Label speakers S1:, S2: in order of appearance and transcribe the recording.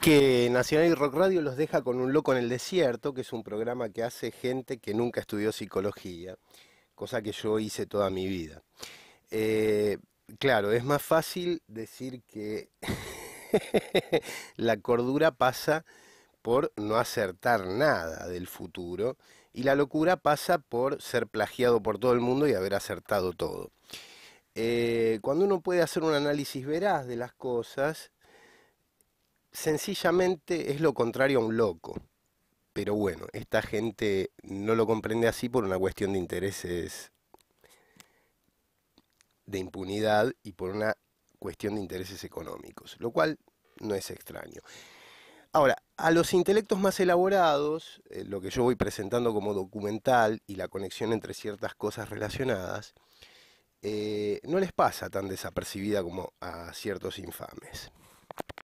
S1: que Nacional y Rock Radio los deja con Un Loco en el Desierto, que es un programa que hace gente que nunca estudió psicología, cosa que yo hice toda mi vida. Eh, claro, es más fácil decir que la cordura pasa por no acertar nada del futuro y la locura pasa por ser plagiado por todo el mundo y haber acertado todo. Eh, cuando uno puede hacer un análisis veraz de las cosas, sencillamente es lo contrario a un loco. Pero bueno, esta gente no lo comprende así por una cuestión de intereses de impunidad y por una cuestión de intereses económicos, lo cual no es extraño. Ahora, a los intelectos más elaborados, eh, lo que yo voy presentando como documental y la conexión entre ciertas cosas relacionadas, eh, no les pasa tan desapercibida como a ciertos infames.